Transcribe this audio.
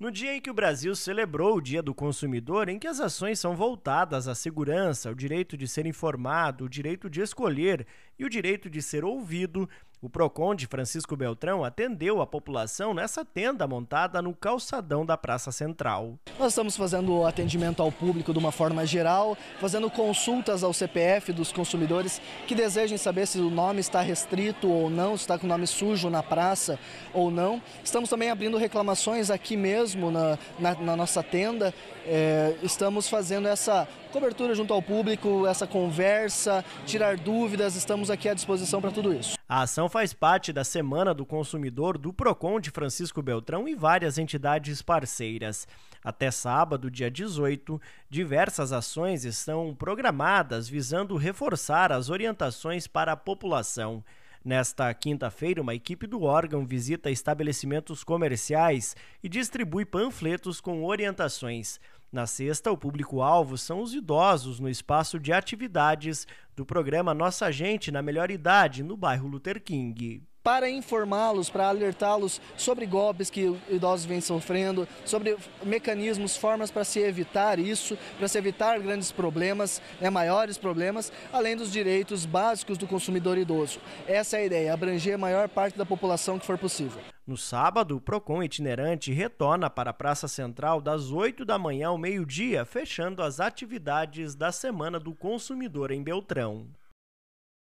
No dia em que o Brasil celebrou o Dia do Consumidor, em que as ações são voltadas à segurança, o direito de ser informado, o direito de escolher e o direito de ser ouvido, o PROCON de Francisco Beltrão atendeu a população nessa tenda montada no calçadão da Praça Central. Nós estamos fazendo atendimento ao público de uma forma geral, fazendo consultas ao CPF dos consumidores que desejem saber se o nome está restrito ou não, se está com o nome sujo na praça ou não. Estamos também abrindo reclamações aqui mesmo na, na, na nossa tenda. É, estamos fazendo essa cobertura junto ao público, essa conversa, tirar dúvidas, estamos aqui à disposição para tudo isso. A ação faz parte da Semana do Consumidor do Procon de Francisco Beltrão e várias entidades parceiras. Até sábado, dia 18, diversas ações estão programadas visando reforçar as orientações para a população. Nesta quinta-feira, uma equipe do órgão visita estabelecimentos comerciais e distribui panfletos com orientações. Na sexta, o público-alvo são os idosos no espaço de atividades do programa Nossa Gente na Melhor Idade, no bairro Luther King para informá-los, para alertá-los sobre golpes que idosos vêm sofrendo, sobre mecanismos, formas para se evitar isso, para se evitar grandes problemas, né, maiores problemas, além dos direitos básicos do consumidor idoso. Essa é a ideia, abranger a maior parte da população que for possível. No sábado, o PROCON itinerante retorna para a Praça Central das 8 da manhã ao meio-dia, fechando as atividades da Semana do Consumidor em Beltrão.